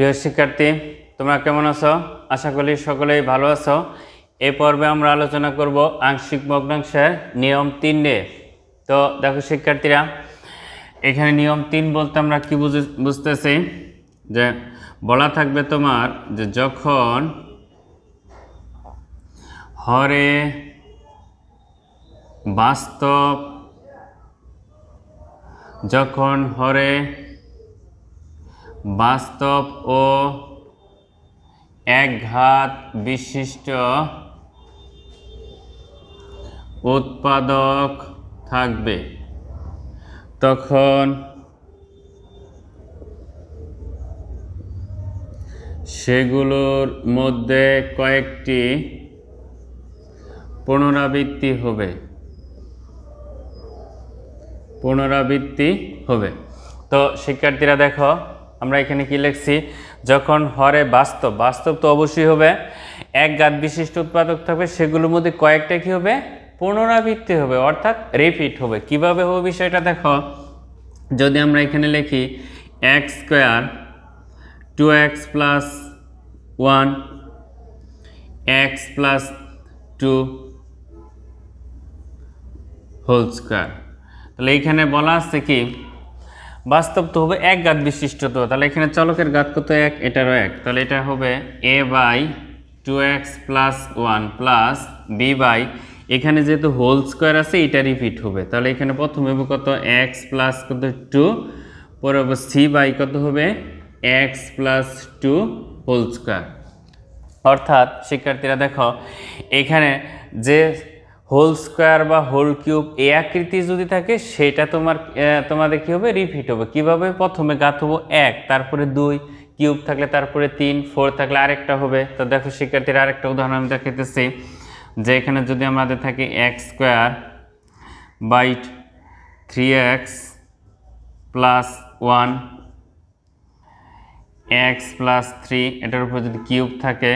প্রিয় শিক্ষার্থী তোমরা কেমন আছো আশা করি সকলেই ভালো আছো এই পর্বে আমরা আলোচনা করব আংশিক ভগ্নাংশের নিয়ম তিন নিয়ে তো দেখো শিক্ষার্থীরা এখানে নিয়ম তিন বলতে আমরা কী বুঝে বুঝতেছি যে বলা থাকবে তোমার যে যখন হরে বাস্তব যখন হরে বাস্তব ও একঘাত বিশিষ্ট উৎপাদক থাকবে তখন সেগুলোর মধ্যে কয়েকটি পুনরাবৃত্তি হবে পুনরাবৃত্তি হবে তো শিক্ষার্থীরা দেখো আমরা এখানে কি লিখছি যখন হরে বাস্তব বাস্তব তো অবশ্যই হবে এক গাদ বিশিষ্ট উৎপাদক থাকবে সেগুলোর মধ্যে কয়েকটা কি হবে পুনরাবৃত্তি হবে অর্থাৎ রিপিট হবে কিভাবে হবে বিষয়টা দেখো যদি আমরা এখানে লিখি x square two x plus one x plus two whole square তাহলে এইখানে বলা আছে কি বাস্তব তো হবে এক গাত বিশিষ্ট তো তাহলে এখানে চলকের গাত কত এক এটারও এক তাহলে এটা হবে a by two x plus one plus b by এখানে যেহেতু হোল স্কোয়ার আছে এটা রিপিট হবে তাহলে এখানে প্রথমে হবে কত এক্স প্লাস কত টু পরে হবে সি বাই কত হবে x plus two whole square অর্থাৎ শিক্ষার্থীরা দেখো এখানে যে হোল স্কোয়ার বা হোল কিউব এ আকৃতি যদি থাকে সেটা তোমার তোমাদের কী হবে রিপিট হবে কিভাবে প্রথমে গাঁথবো এক তারপরে দুই কিউব থাকলে তারপরে তিন ফোর থাকলে আরেকটা হবে তো দেখো শিক্ষার্থীর আরেকটা উদাহরণ আমি দেখাইতেছি যে এখানে যদি আমাদের থাকে x square by three x plus one x plus three এটার উপর যদি কিউব থাকে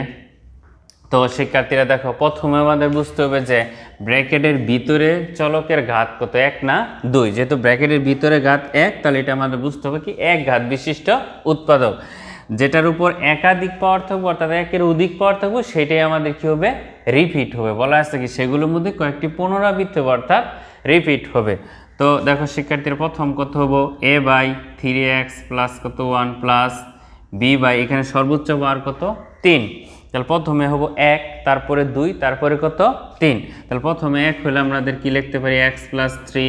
তো শিক্ষার্থীরা দেখো প্রথমে আমাদের বুঝতে হবে যে ব্র্যাকেটের ভিতরে চলকের ঘাত কত এক না দুই যেহেতু ব্র্যাকেটের ভিতরে ঘাত এক তাহলে এটা আমাদের বুঝতে হবে কি এক ঘাত বিশিষ্ট উৎপাদক যেটার উপর একাধিক পাওয়ার থাকবো অর্থাৎ একের অধিক পাওয়ার থাকবো সেটাই আমাদের কী হবে রিপিট হবে বলা আছে কি সেগুলোর মধ্যে কয়েকটি পুনরাবৃত্তি হবে অর্থাৎ রিপিট হবে তো দেখো শিক্ষার্থীর প্রথম কত হবো a by three x plus কত ওয়ান প্লাস বি বাই এখানে সর্বোচ্চ বার কত তিন তাহলে প্রথমে হবো এক তারপরে দুই তারপরে কত তিন তাহলে প্রথমে এক হলে আমাদের কি লিখতে পারি x plus three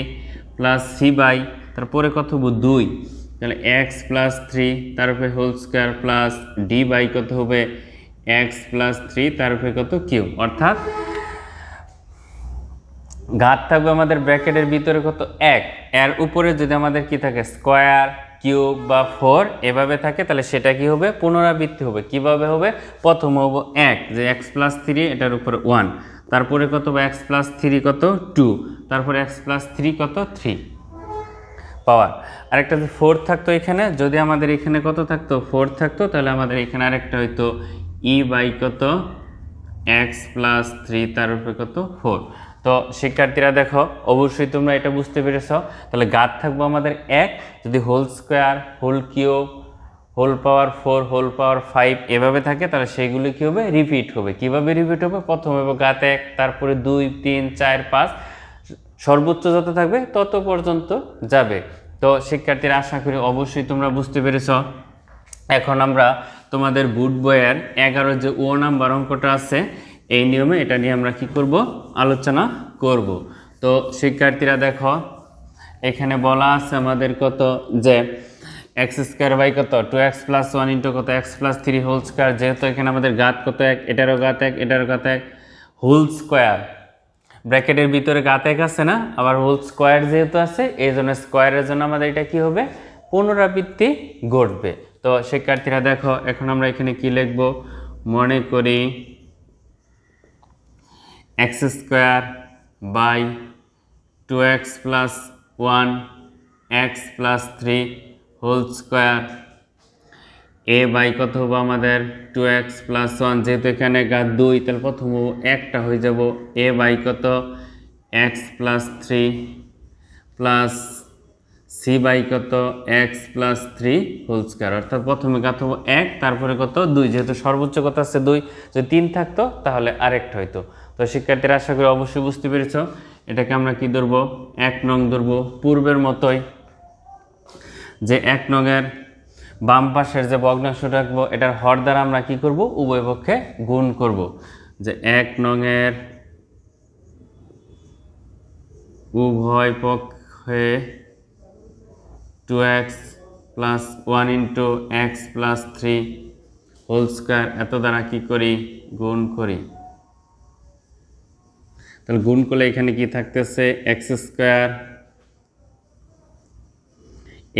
plus c by তারপরে কত হবো দুই তাহলে এক্স প্লাস থ্রি তারপরে whole square plus d by কত হবে এক্স প্লাস থ্রি তারপরে কত কিউ অর্থাৎ ঘাত থাকবে আমাদের ব্র্যাকেটের ভিতরে কত এক এর উপরে যদি আমাদের কি থাকে স্কোয়ার কিউব বা ফোর এভাবে থাকে তাহলে সেটা কি হবে পুনরাবৃত্তি হবে কিভাবে হবে প্রথম হবো এক যে এক্স প্লাস থ্রি এটার উপরে ওয়ান তারপরে কত বা এক্স প্লাস থ্রি কত টু তারপরে এক্স প্লাস থ্রি কত থ্রি পাওয়ার আরেকটা যে ফোর থাকতো এখানে যদি আমাদের এখানে কত থাকতো ফোর থাকতো তাহলে আমাদের এখানে আরেকটা হয়তো ই e বাই কত এক্স প্লাস থ্রি তার উপরে কত ফোর তো শিক্ষার্থীরা দেখো অবশ্যই তোমরা এটা বুঝতে পেরেছ তাহলে গাদ থাকবো আমাদের এক যদি whole square whole cube whole power four whole power five এভাবে থাকে তাহলে সেগুলি কী হবে রিপিট হবে কীভাবে রিপিট হবে প্রথম হবে গাত এক তারপরে দুই তিন চার পাঁচ সর্বোচ্চ যত থাকবে তত পর্যন্ত যাবে তো শিক্ষার্থীরা আশা করি অবশ্যই তোমরা বুঝতে পেরেছ এখন আমরা তোমাদের বুট বয়ের এগারো যে ও নাম্বার অঙ্কটা আছে এই নিয়মে এটা নিয়ে আমরা কি করব আলোচনা করব তো শিক্ষার্থীরা দেখো এখানে বলা আছে আমাদের কত যে এক্স স্কোয়ার বাই কত two x plus one into কত x plus three whole square যেহেতু এখানে আমাদের গাত কত এক এটারও গাত এক এটারও গাত এক হোল স্কোয়ার ব্র্যাকেটের ভিতরে গাত এক আছে না আবার হোল স্কোয়ার যেহেতু আছে এই জন্য স্কোয়ারের জন্য আমাদের এটা কি হবে পুনরাবৃত্তি ঘটবে তো শিক্ষার্থীরা দেখো এখন আমরা এখানে কি লিখবো মনে করি x square by two x plus one x plus three whole square a by কত হবো আমাদের টু এক্স প্লাস ওয়ান যেহেতু এখানে গা দুই তাহলে প্রথম একটা হয়ে যাব এ বাই কত x plus three plus c by কত x plus three whole square অর্থাৎ প্রথমে কত এক তারপরে কত দুই যেহেতু সর্বোচ্চ কত আছে দুই যদি তিন থাকতো তাহলে আরেকটা হইতো তো শিক্ষার্থীরা আশা করি অবশ্যই বুঝতে পেরেছ এটাকে আমরা কি ধরবো এক নং ধরবো পূর্বের মতোই যে এক নঙের বাম পাশের যে ভগ্নাংশ রাখবো এটার হর দ্বারা আমরা কি করব উভয় পক্ষে গুণ করব যে এক নঙের উভয় পক্ষে two x plus one into x plus three whole square এত দ্বারা কী করি গুণ করি তাহলে গুণ করলে এখানে কি থাকতেছে এক্স স্কোয়ার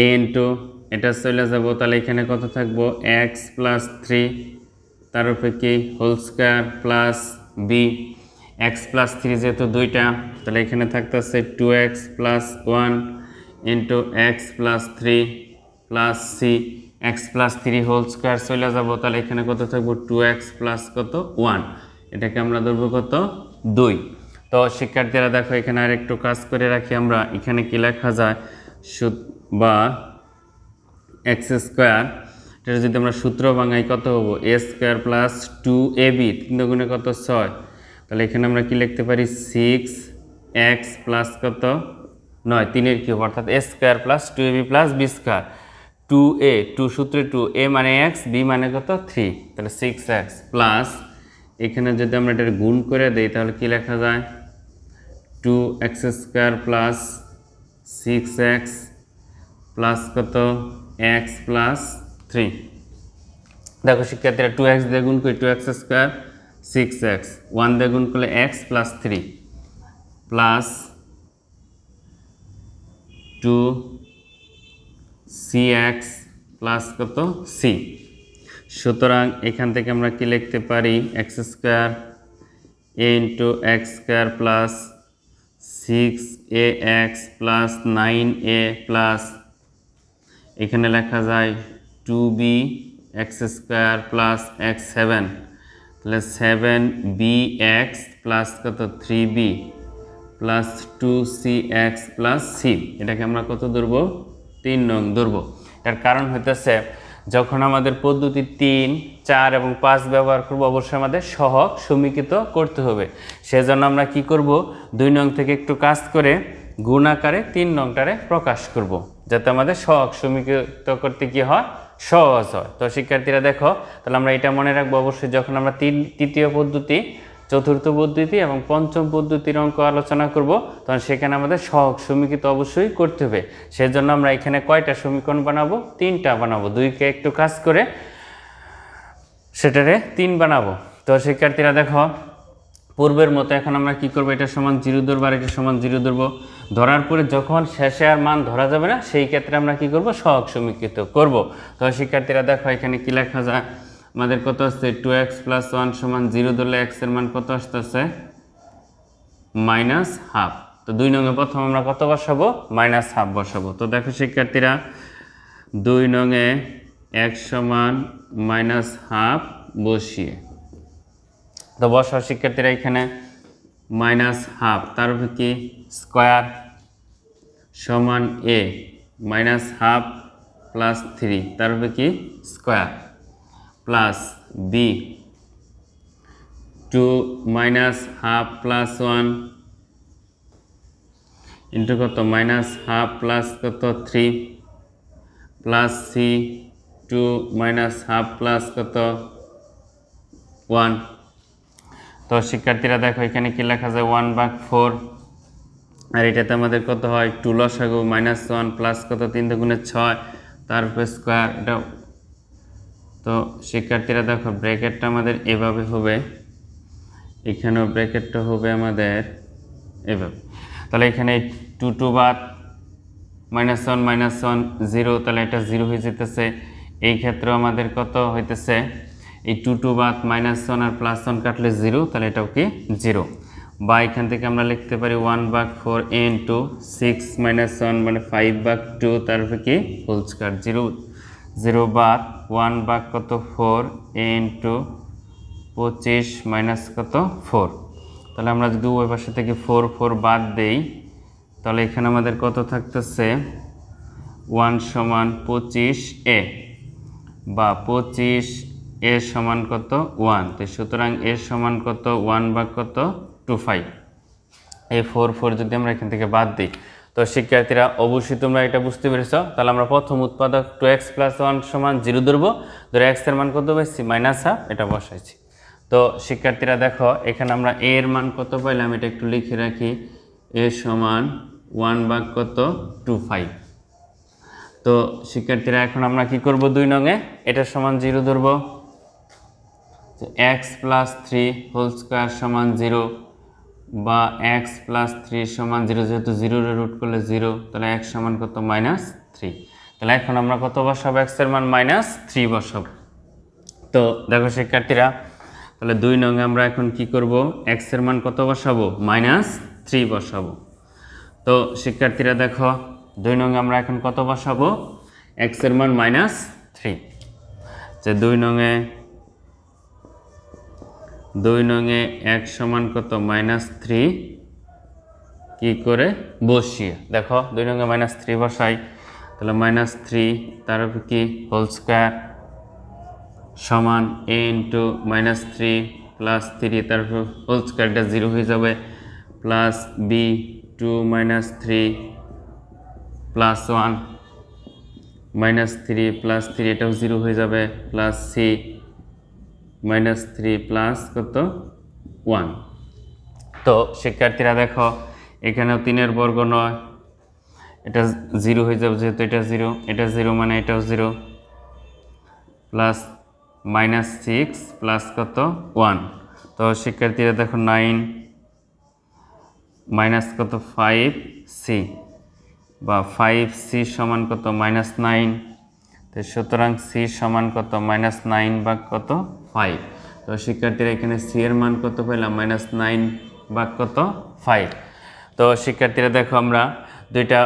এ ইন্টু এটা চলে যাব তাহলে এখানে কত থাকবো এক্স প্লাস থ্রি তার উপরে কি whole square plus b x plus three যেহেতু দুইটা তাহলে এখানে থাকতেছে two x plus one into x plus three plus c x plus three whole square চলে যাবো তাহলে এখানে কত থাকবো টু এক্স প্লাস কত ওয়ান এটাকে আমরা ধরবো কত দুই তো শিক্ষার্থীরা দেখো এখানে আর একটু কাজ করে রাখি আমরা এখানে কি লেখা যায় সুত বা এক্স স্কোয়ার এটা যদি আমরা সূত্র বাঙাই কত হবো a square plus two a b তিন দুগুণে কত ছয় তাহলে এখানে আমরা কি লিখতে পারি সিক্স এক্স প্লাস কত নয় তিনের কিউব অর্থাৎ a square plus two a b plus b square two a two সূত্রে টু এ মানে এক্স বি মানে কত থ্রি তাহলে সিক্স এক্স প্লাস এখানে যদি আমরা এটার গুণ করে দিই তাহলে কি লেখা যায় two x square plus six x plus কত এক্স প্লাস থ্রি দেখো শিক্ষার্থীরা টু এক্স দিয়ে গুণ করি two x square six x one দিয়ে গুণ করলে x plus three plus two c x plus কত সি সুতরাং এখান থেকে আমরা কি লিখতে পারি x square a into x square plus six a x plus nine a plus এখানে লেখা যায় two b x square plus x seven তাহলে সেভেন বি এক্স প্লাস কত three b plus two c x plus c এটাকে আমরা কত ধরবো তিন নং ধরবো এর কারণ হইতেছে যখন আমাদের পদ্ধতি তিন চার এবং পাঁচ ব্যবহার করব অবশ্যই আমাদের সহক সমীকৃত করতে হবে সেজন্য আমরা কি করব দুই নং থেকে একটু কাজ করে গুণ আকারে তিন নংটারে প্রকাশ করব। যাতে আমাদের সহক সমীকৃত করতে কি হয় সহজ হয় তো শিক্ষার্থীরা দেখো তাহলে আমরা এটা মনে রাখবো অবশ্যই যখন আমরা তিন তৃতীয় পদ্ধতি চতুর্থ পদ্ধতি এবং পঞ্চম পদ্ধতির অঙ্ক আলোচনা করব তখন সেখানে আমাদের সহক সমীকৃত অবশ্যই করতে হবে সেজন্য আমরা এখানে কয়টা সমীকরণ বানাবো তিনটা বানাবো দুইকে একটু কাজ করে সেটারে তিন বানাবো তো শিক্ষার্থীরা দেখো পূর্বের মতো এখন আমরা কি করব এটা সমান জিরো ধরবো আর এটা সমান জিরো ধরবো ধরার পরে যখন শেষে আর মান ধরা যাবে না সেই ক্ষেত্রে আমরা কি করব সহক সমীকৃত করব তো শিক্ষার্থীরা দেখো এখানে কী লেখা যায় আমাদের কত আসছে টু এক্স প্লাস ওয়ান সমান জিরো ধরলে এক্সের মান কত আসতেছে মাইনাস হাফ তো দুই নঙে প্রথম আমরা কত বসাবো মাইনাস হাফ বসাবো তো দেখো শিক্ষার্থীরা দুই নঙে এক সমান মাইনাস হাফ বসিয়ে তো বসাও শিক্ষার্থীরা এখানে মাইনাস হাফ তার কি স্কোয়ার সমান a minus half plus three তার কি square plus b two minus half plus one into কত মাইনাস হাফ প্লাস কত three plus c two minus half plus কত ওয়ান তো শিক্ষার্থীরা দেখো এখানে কি লেখা যায় ওয়ান বাক ফোর আর এটাতে আমাদের কত হয় টু লস আগু মাইনাস ওয়ান প্লাস কত তিন দুগুণে ছয় তারপর স্কোয়ার এটা তো শিক্ষার্থীরা দেখো ব্র্যাকেটটা আমাদের এভাবে হবে এখানেও ব্র্যাকেটটা হবে আমাদের এভাবে তাহলে এখানে টু টু বাদ minus one minus one zero তাহলে এটা জিরো হয়ে যেতেছে এই ক্ষেত্রে আমাদের কত হইতেছে এই টু টু বাদ মাইনাস ওয়ান আর প্লাস ওয়ান কাটলে জিরো তাহলে এটাও কি জিরো বা এখান থেকে আমরা লিখতে পারি one back four and two six minus one মানে ফাইভ বাক টু তারপরে কি ফুল স্কোয়ার জিরো জিরো বাদ ওয়ান বা কত ফোর এ ইন্টু পঁচিশ মাইনাস কত ফোর তাহলে আমরা যদি ওই পাশে থেকে ফোর ফোর বাদ দেই তাহলে এখানে আমাদের কত থাকতেছে ওয়ান সমান পঁচিশ এ বা পঁচিশ এ সমান কত ওয়ান তো সুতরাং এ সমান কত ওয়ান বা কত two five a four four যদি আমরা এখান থেকে বাদ দিই তো শিক্ষার্থীরা অবশ্যই তোমরা এটা বুঝতে পেরেছ তাহলে আমরা প্রথম উৎপাদক টু এক্স প্লাস ওয়ান সমান জিরো ধরবো ধরে এর মান কত পাইছি মাইনাস হাফ এটা বসাইছি তো শিক্ষার্থীরা দেখো এখানে আমরা এ এর মান কত পাইলাম এটা একটু লিখে রাখি এ সমান ওয়ান ভাগ কত টু ফাইভ তো শিক্ষার্থীরা এখন আমরা কি করব দুই নঙে এটা সমান জিরো ধরবো x plus three whole square সমান জিরো বা এক্স প্লাস থ্রি সমান জিরো যেহেতু জিরোরে রুট করলে জিরো তাহলে এক সমান কত মাইনাস থ্রি তাহলে এখন আমরা কত বসাবো এক্সের মান মাইনাস থ্রি বসাবো তো দেখো শিক্ষার্থীরা তাহলে দুই নং আমরা এখন কি করব এক্সের মান কত বসাবো মাইনাস থ্রি বসাবো তো শিক্ষার্থীরা দেখো দুই নং আমরা এখন কত বসাবো এক্সের মান মাইনাস থ্রি যে দুই নংয়ে দুই নঙে এক সমান কত মাইনাস থ্রি কী করে বসিয়ে দেখো দুই নঙে মাইনাস থ্রি বসাই তাহলে মাইনাস থ্রি তার উপর কি হোল স্কোয়ার সমান a into minus three plus three তার উপর হোল স্কোয়ারটা জিরো হয়ে যাবে plus b two minus three plus one minus three plus three এটাও জিরো হয়ে যাবে plus c minus three plus কত ওয়ান তো শিক্ষার্থীরা দেখো এখানেও তিনের বর্গ নয় এটা জিরো হয়ে যাবে যেহেতু এটা জিরো এটা জিরো মানে এটাও zero plus minus six plus কত ওয়ান তো শিক্ষার্থীরা দেখো নাইন মাইনাস কত ফাইভ সি বা ফাইভ সি সমান কত মাইনাস নাইন তো সুতরাং সি সমান কত মাইনাস নাইন বা কত ফাইভ তো শিক্ষার্থীরা এখানে সি এর মান কত পেলাম মাইনাস নাইন বা কত ফাইভ তো শিক্ষার্থীরা দেখো আমরা দুইটা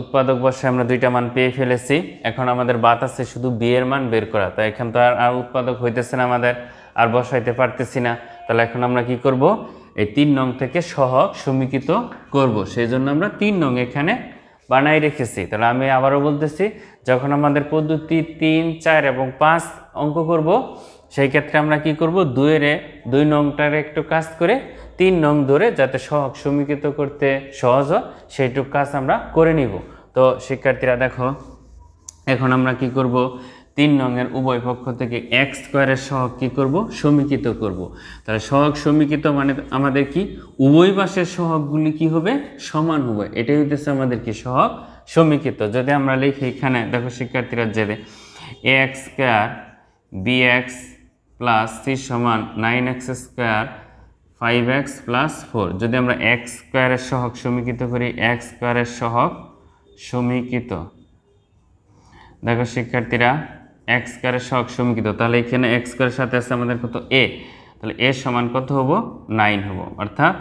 উৎপাদক বর্ষে আমরা দুইটা মান পেয়ে ফেলেছি এখন আমাদের বাতাসে শুধু বি এর মান বের করা তো এখন তো আর আর উৎপাদক হইতেছে না আমাদের আর বসাইতে পারতেছি না তাহলে এখন আমরা কি করব এই তিন নং থেকে সহগ সমীকৃত করব সেই জন্য আমরা তিন নং এখানে বানাই রেখেছি তাহলে আমি আবারও বলতেছি যখন আমাদের পদ্ধতি তিন চার এবং পাঁচ অঙ্ক করবো সেই ক্ষেত্রে আমরা কি করব দুয়েরে দুই নংটারে একটু কাজ করে তিন নং ধরে যাতে সহক সমীকৃত করতে সহজ হয় সেইটুক কাজ আমরা করে নিব তো শিক্ষার্থীরা দেখো এখন আমরা কি করব তিন নংয়ের উভয় পক্ষ থেকে এক স্কোয়ারের সহক কী করবো সমীকৃত করব। তাহলে সহক সমীকৃত মানে আমাদের কি উভয় পাশের সহকগুলি কি হবে সমান হবে এটাই হইতেছে আমাদের কি সহক সমীকৃত যদি আমরা লিখি এখানে দেখো শিক্ষার্থীরা জেদে x square b x plus c সমান nine x square five x plus four যদি আমরা এক্স স্কোয়ারের সহক সমীকৃত করি এক্স স্কোয়ারের সহক সমীকৃত দেখো শিক্ষার্থীরা এক্স স্কোয়ারের সহক সমীকৃত তাহলে এখানে এক্স স্কোয়ারের সাথে আছে আমাদের কত এ তাহলে এ সমান কত হবো নাইন হব অর্থাৎ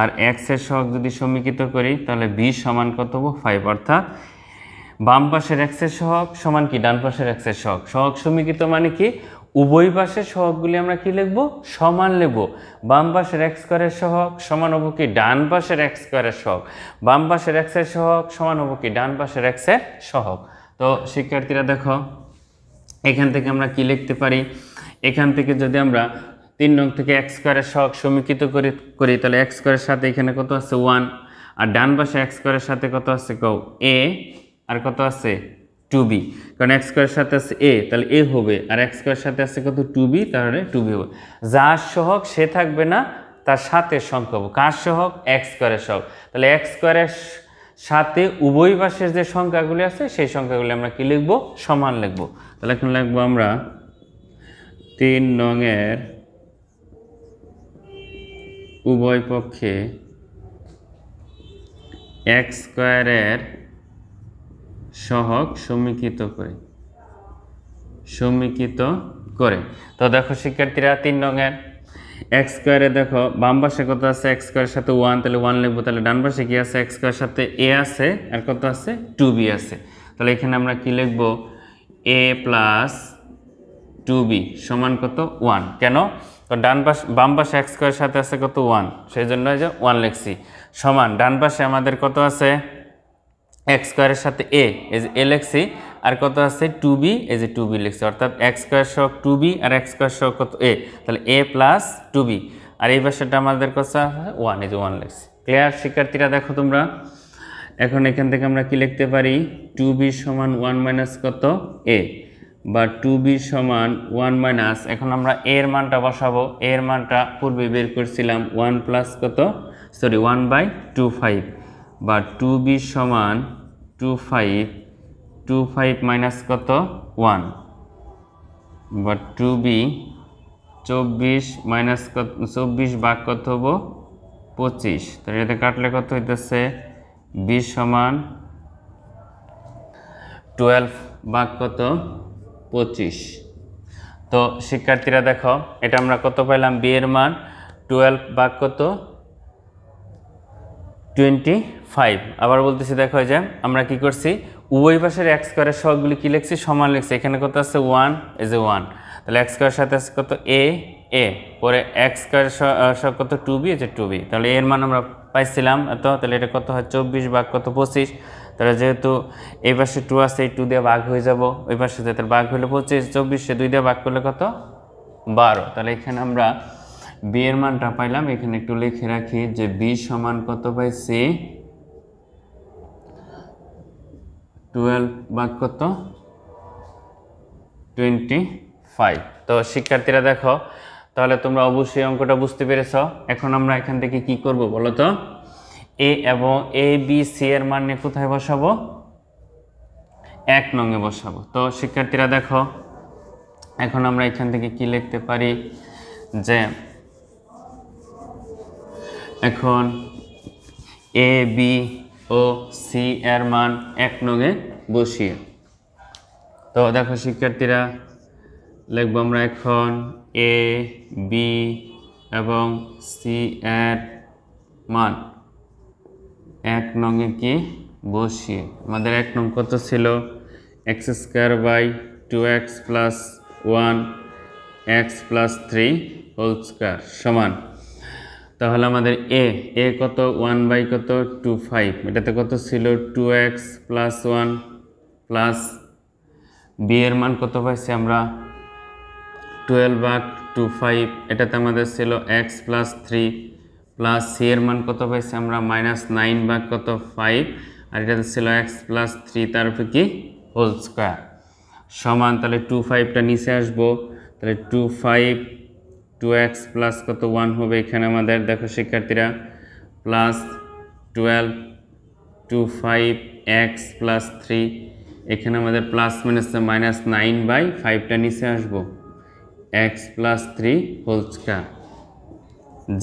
আর এক্সের সহগ যদি সমীকৃত করি তাহলে বি সমান কত হবো ফাইভ অর্থাৎ বাম পাশের এক্সের সহক সমান কি ডান পাশের এক্সের সহগ সহক সমীকৃত মানে কি উভয় পাশের সহগগুলি আমরা কি লিখব সমান লিখব বাম পাশের এক স্কোয়ারের সহগ সমান হবো কি ডান পাশের এক স্কোয়ারের সহগ বাম পাশের এক্সের সহগ সমান হবো কি ডান পাশের এক্সের সহগ তো শিক্ষার্থীরা দেখো এখান থেকে আমরা কি লিখতে পারি এখান থেকে যদি আমরা তিন নং থেকে এক স্কোয়ারের সহগ সমীকৃত করি করি তাহলে এক স্কোয়ারের সাথে এখানে কত আছে ওয়ান আর ডান পাশে এক স্কোয়ারের সাথে কত আছে কৌ এ আর কত আছে টু বি কারণ এক স্কোয়ারের সাথে আছে এ তাহলে এ হবে আর এক স্কোয়ারের সাথে আছে কত টু বি তাহলে টু বি হবে যার সহক সে থাকবে না তার সাথে সংখ্যা হবে কার সহক এক স্কোয়ারের সহক তাহলে এক স্কোয়ারের সাথে উভয় পাশের যে সংখ্যাগুলি আছে সেই সংখ্যাগুলি আমরা কি লিখব সমান লিখব তাহলে এখন লিখব আমরা তিন নঙের উভয় পক্ষে এক স্কোয়ারের সহক সমীকৃত করে সমীকৃত করে তো দেখো শিক্ষার্থীরা তিন রঙের এক্স স্কোয়ারে দেখো বাম পাশে কত আছে এক্স স্কোয়ারের সাথে ওয়ান তাহলে ওয়ান লিখবো তাহলে ডান পাশে কী আছে এক্স স্কোয়ারের সাথে এ আছে আর কত আছে টু বি আছে তাহলে এখানে আমরা কি লিখবো এ প্লাস টু বি সমান কত ওয়ান কেন তো ডান পাশ বাম পাশে এক্স স্কোয়ারের সাথে আছে কত ওয়ান সেই জন্য যে ওয়ান লিখছি সমান ডান পাশে আমাদের কত আছে এক্স স্কোয়ারের সাথে এ এজ যে এ লিখছি আর কত আছে two b as a two b লিখছি অর্থাৎ এক্স স্কোয়ার সহ টু বি আর এক্স স্কোয়ার সহ কত এ তাহলে এ প্লাস টু বি আর এই ভাষাটা আমাদের কথা ওয়ান এজ ওয়ান লিখছি ক্লিয়ার শিক্ষার্থীরা দেখো তোমরা এখন এখান থেকে আমরা কি লিখতে পারি টু বি সমান ওয়ান মাইনাস কত এ বা টু বি সমান ওয়ান মাইনাস এখন আমরা এর মানটা বসাবো এর মানটা পূর্বে বের করছিলাম ওয়ান প্লাস কত sorry one by two five বা টু বি সমান two five two five minus কত ওয়ান বা টু বি চব্বিশ মাইনাস কত চব্বিশ বাঘ কত হব পঁচিশ তাহলে এটা কাটলে কত হইতেছে বিশ সমান টুয়েলভ বাঘ কত পঁচিশ তো শিক্ষার্থীরা দেখো এটা আমরা কত পাইলাম বিয়ের মান টুয়েলভ বাঘ কত টোয়েন্টি ফাইভ আবার বলতেছি দেখো যে আমরা কি করছি উভয় পাশের এক স্কোয়ারের সবগুলি কী লিখছি সমান লিখছি এখানে কত আছে ওয়ান এজ এ ওয়ান তাহলে এক স্কোয়ারের সাথে আছে কত এ এ পরে এক স্কোয়ারের সব কত two b as two b তাহলে এর মান আমরা পাইছিলাম এত তাহলে এটা কত হয় চব্বিশ বাঘ কত পঁচিশ তাহলে যেহেতু এই পাশে টু আছে এই টু দিয়ে বাঘ হয়ে যাব ওই পাশে তাহলে বাঘ হলে পঁচিশ চব্বিশে দুই দিয়ে বাঘ করলে কত বারো তাহলে এখানে আমরা বি এর মানটা পাইলাম এখানে একটু লিখে রাখি যে বি সমান কত পাইছি টুয়েলভ বা কত টোয়েন্টি ফাইভ তো শিক্ষার্থীরা দেখো তাহলে তোমরা অবশ্যই অঙ্কটা বুঝতে পেরেছ এখন আমরা এখান থেকে কি করব বলো তো এ এবং এ বি সি এর মানে কোথায় বসাবো এক নঙ্গে বসাবো তো শিক্ষার্থীরা দেখো এখন আমরা এখান থেকে কি লিখতে পারি যে এখন এ বি ও সি এর মান এক নগে বসিয়ে তো দেখো শিক্ষার্থীরা লিখব আমরা এখন এ বি এবং সি এর মান এক নগে কি বসিয়ে আমাদের এক নং কত ছিল x square by two x plus one x plus three whole square সমান তাহলে আমাদের এ এ কত ওয়ান বাই কত টু ফাইভ এটাতে কত ছিল two x plus one plus b এর মান কত পাইছি আমরা টুয়েলভ বাক টু ফাইভ এটাতে আমাদের ছিল x plus three plus c এর মান কত পাইছি আমরা মাইনাস নাইন বাক কত ফাইভ আর এটাতে ছিল এক্স প্লাস থ্রি তার উপরে কি হোল স্কোয়ার সমান তাহলে টু ফাইভটা নিচে আসবো তাহলে two five two x plus কত ওয়ান হবে এখানে আমাদের দেখো শিক্ষার্থীরা plus twelve two five x plus three এখানে আমাদের plus minus minus nine by ফাইভটা নিচে আসবো এক্স প্লাস থ্রি হোলস্কার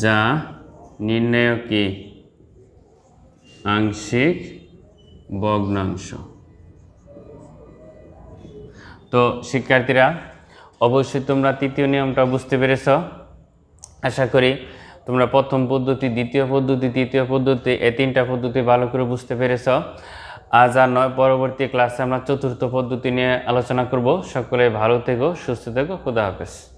যা নির্ণায়কে আংশিক ভগ্নাংশ তো শিক্ষার্থীরা অবশ্যই তোমরা তৃতীয় নিয়মটা বুঝতে পেরেছ আশা করি তোমরা প্রথম পদ্ধতি দ্বিতীয় পদ্ধতি তৃতীয় পদ্ধতি এই তিনটা পদ্ধতি ভালো করে বুঝতে পেরেছ আজ আর নয় পরবর্তী ক্লাসে আমরা চতুর্থ পদ্ধতি নিয়ে আলোচনা করব সকলে ভালো থেকো সুস্থ থেকো খুদা হাফেজ